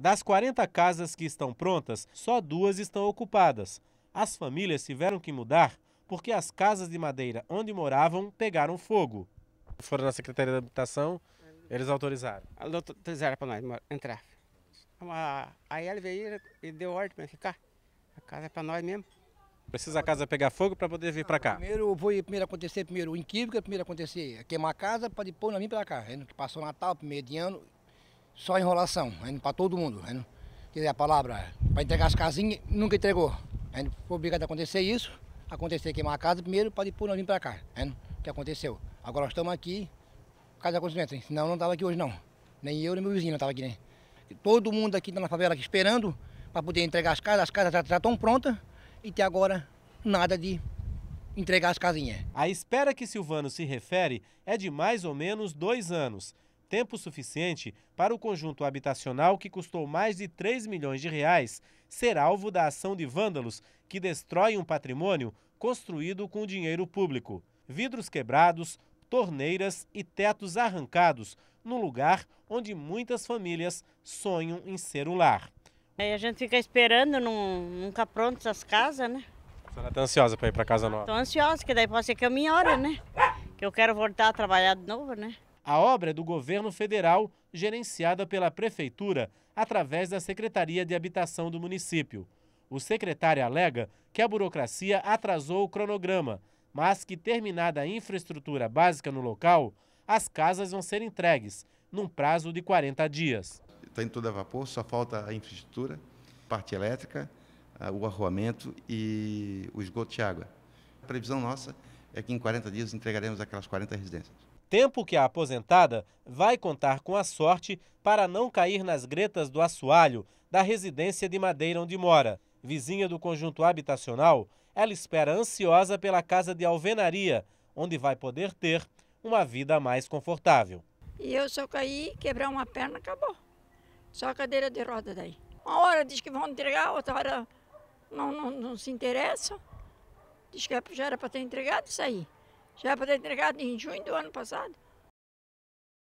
Das 40 casas que estão prontas, só duas estão ocupadas. As famílias tiveram que mudar porque as casas de madeira onde moravam pegaram fogo. Foram na Secretaria da Habitação, eles autorizaram? Autorizaram para nós entrar. Aí ele veio e deu ordem para ficar. A casa é para nós mesmo. Precisa a casa pegar fogo para poder vir para cá? Primeiro foi primeiro acontecer primeiro em que primeiro acontecer queimar a casa para depois não vir para cá. A gente passou Natal, primeiro de ano, só enrolação, é para todo mundo. Né? Quer dizer, a palavra, para entregar as casinhas, nunca entregou. A né? foi obrigado a acontecer isso, acontecer queimar a casa primeiro, para depois nós vir para cá, né? o que aconteceu. Agora nós estamos aqui, casa acontecimento, hein? senão eu não estava aqui hoje não. Nem eu, nem meu vizinho não estava aqui, né? Todo mundo aqui tá na favela aqui, esperando para poder entregar as casas, as casas já estão prontas e até agora nada de entregar as casinhas. A espera que Silvano se refere é de mais ou menos dois anos tempo suficiente para o conjunto habitacional que custou mais de 3 milhões de reais ser alvo da ação de vândalos que destroem um patrimônio construído com dinheiro público. Vidros quebrados, torneiras e tetos arrancados, no lugar onde muitas famílias sonham em ser um lar. Aí a gente fica esperando, num, nunca pronto as casas, né? A senhora está ansiosa para ir para casa nova? Estou ansiosa, que daí pode ser que eu me hora, né? Que eu quero voltar a trabalhar de novo, né? A obra é do governo federal, gerenciada pela prefeitura através da Secretaria de Habitação do município. O secretário alega que a burocracia atrasou o cronograma, mas que terminada a infraestrutura básica no local, as casas vão ser entregues num prazo de 40 dias. Está em toda vapor, só falta a infraestrutura, parte elétrica, o arruamento e o esgoto de água. A previsão nossa é que em 40 dias entregaremos aquelas 40 residências tempo que a aposentada vai contar com a sorte para não cair nas gretas do assoalho da residência de madeira onde mora. Vizinha do conjunto habitacional, ela espera ansiosa pela casa de alvenaria, onde vai poder ter uma vida mais confortável. E eu só caí, quebrar uma perna, acabou. Só cadeira de roda daí. Uma hora diz que vão entregar, outra hora não, não, não se interessa. Diz que já era para ter entregado e sair. Já para ter entregado em junho do ano passado.